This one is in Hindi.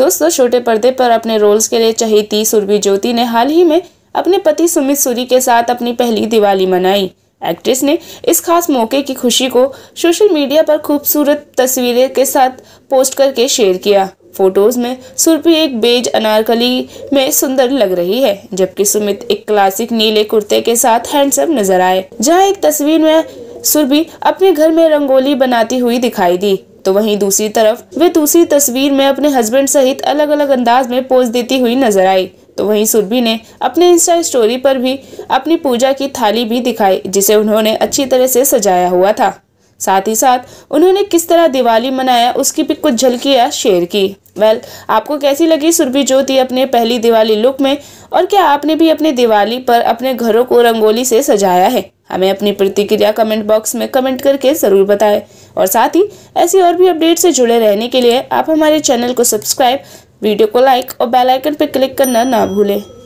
दोस्तों छोटे पर्दे पर अपने रोल्स के लिए चहेती सुरभि ज्योति ने हाल ही में अपने पति सुमित सूरी के साथ अपनी पहली दिवाली मनाई एक्ट्रेस ने इस खास मौके की खुशी को सोशल मीडिया पर खूबसूरत तस्वीरें के साथ पोस्ट करके शेयर किया फोटोज में सुरभि एक बेज अनारकली में सुंदर लग रही है जबकि सुमित एक क्लासिक नीले कुर्ते के साथ हैंडसम नजर आए जहां एक तस्वीर में सुरभि अपने घर में रंगोली बनाती हुई दिखाई दी तो वहीं दूसरी तरफ वे दूसरी तस्वीर में अपने हस्बैंड सहित अलग अलग अंदाज में पोज देती हुई नजर आई तो वहीं सुरभि ने अपने इंस्टा स्टोरी पर भी अपनी पूजा की थाली भी दिखाई जिसे उन्होंने अच्छी तरह से सजाया हुआ था साथ ही साथ उन्होंने किस तरह दिवाली मनाया उसकी भी कुछ झलकियाँ शेयर की वेल well, आपको कैसी लगी सुरभि ज्योति अपने पहली दिवाली लुक में और क्या आपने भी अपने दिवाली पर अपने घरों को रंगोली से सजाया है हमें अपनी प्रतिक्रिया कमेंट बॉक्स में कमेंट करके ज़रूर बताएं और साथ ही ऐसी और भी अपडेट से जुड़े रहने के लिए आप हमारे चैनल को सब्सक्राइब वीडियो को लाइक और बेल आइकन पर क्लिक करना ना भूलें